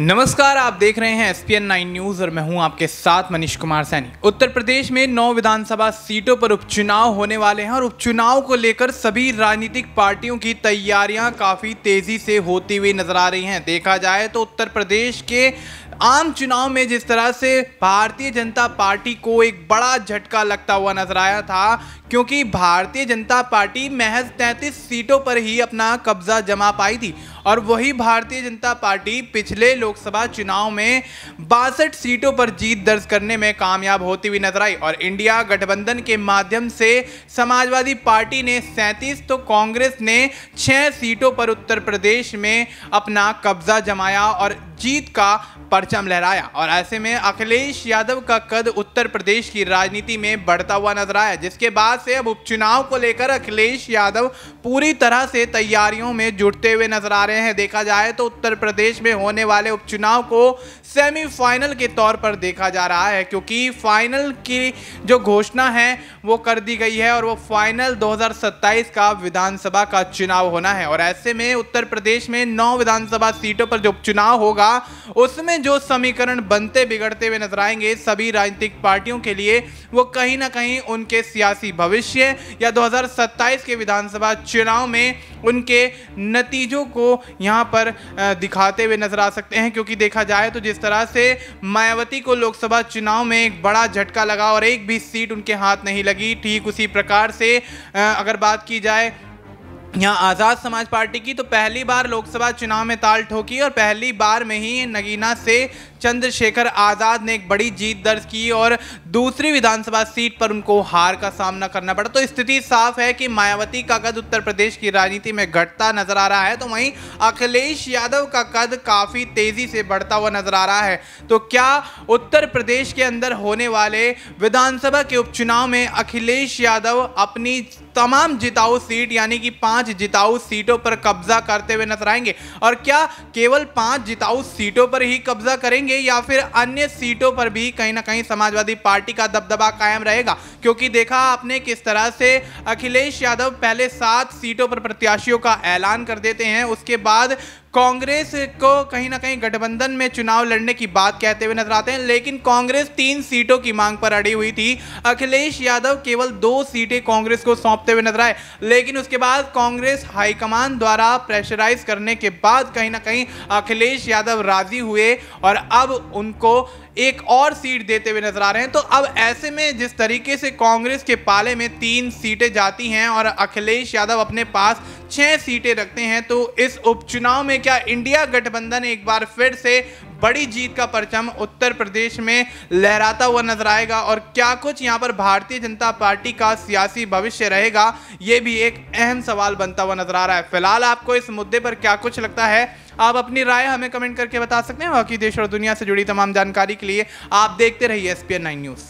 नमस्कार आप देख रहे हैं एस पी न्यूज और मैं हूं आपके साथ मनीष कुमार सैनी उत्तर प्रदेश में नौ विधानसभा सीटों पर उपचुनाव होने वाले हैं और उपचुनाव को लेकर सभी राजनीतिक पार्टियों की तैयारियां काफी तेजी से होती हुई नजर आ रही हैं देखा जाए तो उत्तर प्रदेश के आम चुनाव में जिस तरह से भारतीय जनता पार्टी को एक बड़ा झटका लगता हुआ नजर आया था क्योंकि भारतीय जनता पार्टी महज 33 सीटों पर ही अपना कब्जा जमा पाई थी और वही भारतीय जनता पार्टी पिछले लोकसभा चुनाव में बासठ सीटों पर जीत दर्ज करने में कामयाब होती हुई नजर आई और इंडिया गठबंधन के माध्यम से समाजवादी पार्टी ने सैंतीस तो कांग्रेस ने छह सीटों पर उत्तर प्रदेश में अपना कब्जा जमाया और जीत का परचम लहराया और ऐसे में अखिलेश यादव का कद उत्तर प्रदेश की राजनीति में बढ़ता हुआ नजर आया जिसके बाद से अब उपचुनाव को लेकर अखिलेश यादव पूरी तरह से तैयारियों में जुटते हुए नजर आ रहे हैं देखा जाए तो उत्तर प्रदेश में होने वाले उपचुनाव को सेमीफाइनल के तौर पर देखा जा रहा है क्योंकि फाइनल की जो घोषणा है वो कर दी गई है और वो फाइनल 2027 का विधानसभा का चुनाव होना है और ऐसे में उत्तर प्रदेश में नौ विधानसभा सीटों पर जो उपचुनाव होगा उसमें जो समीकरण बनते बिगड़ते हुए नजर आएंगे सभी राजनीतिक पार्टियों के लिए वो कहीं ना कहीं उनके सियासी भविष्य या 2027 के विधानसभा चुनाव में उनके नतीजों को यहाँ पर दिखाते हुए नजर आ सकते हैं क्योंकि देखा जाए तो जिस तरह से मायावती को लोकसभा चुनाव में एक बड़ा झटका लगा और एक भी सीट उनके हाथ नहीं लगी ठीक उसी प्रकार से अगर बात की जाए यहाँ आज़ाद समाज पार्टी की तो पहली बार लोकसभा चुनाव में ताल ठोकी और पहली बार में ही नगीना से चंद्रशेखर आज़ाद ने एक बड़ी जीत दर्ज की और दूसरी विधानसभा सीट पर उनको हार का सामना करना पड़ा तो स्थिति साफ है कि मायावती का कद उत्तर प्रदेश की राजनीति में घटता नजर आ रहा है तो वहीं अखिलेश यादव का कद काफ़ी तेज़ी से बढ़ता हुआ नजर आ रहा है तो क्या उत्तर प्रदेश के अंदर होने वाले विधानसभा के उपचुनाव में अखिलेश यादव अपनी तमाम जिताऊ सीट यानी कि पांच जिताऊ सीटों पर कब्जा करते हुए नजर आएंगे और क्या केवल पांच जिताऊ सीटों पर ही कब्जा करेंगे जाएंगे या फिर अन्य सीटों पर भी कहीं ना कहीं समाजवादी पार्टी का दबदबा कायम रहेगा क्योंकि देखा आपने किस तरह से अखिलेश यादव पहले सात सीटों पर प्रत्याशियों का ऐलान कर देते हैं उसके बाद कांग्रेस को कहीं ना कहीं गठबंधन में चुनाव लड़ने की बात कहते हुए नजर आते हैं लेकिन कांग्रेस तीन सीटों की मांग पर अड़ी हुई थी अखिलेश यादव केवल दो सीटें कांग्रेस को सौंपते हुए नजर आए लेकिन उसके बाद कांग्रेस हाईकमान द्वारा प्रेशराइज करने के बाद कहीं ना कहीं अखिलेश यादव राजी हुए और अब उनको एक और सीट देते हुए नजर आ रहे हैं तो अब ऐसे में जिस तरीके से कांग्रेस के पाले में तीन सीटें जाती हैं और अखिलेश यादव अपने पास छह सीटें रखते हैं तो इस उपचुनाव में क्या इंडिया गठबंधन एक बार फिर से बड़ी जीत का परचम उत्तर प्रदेश में लहराता हुआ नजर आएगा और क्या कुछ यहाँ पर भारतीय जनता पार्टी का सियासी भविष्य रहेगा ये भी एक अहम सवाल बनता हुआ नजर आ रहा है फिलहाल आपको इस मुद्दे पर क्या कुछ लगता है आप अपनी राय हमें कमेंट करके बता सकते हैं बाकी देश और दुनिया से जुड़ी तमाम जानकारी के लिए आप देखते रहिए एस पी न्यूज़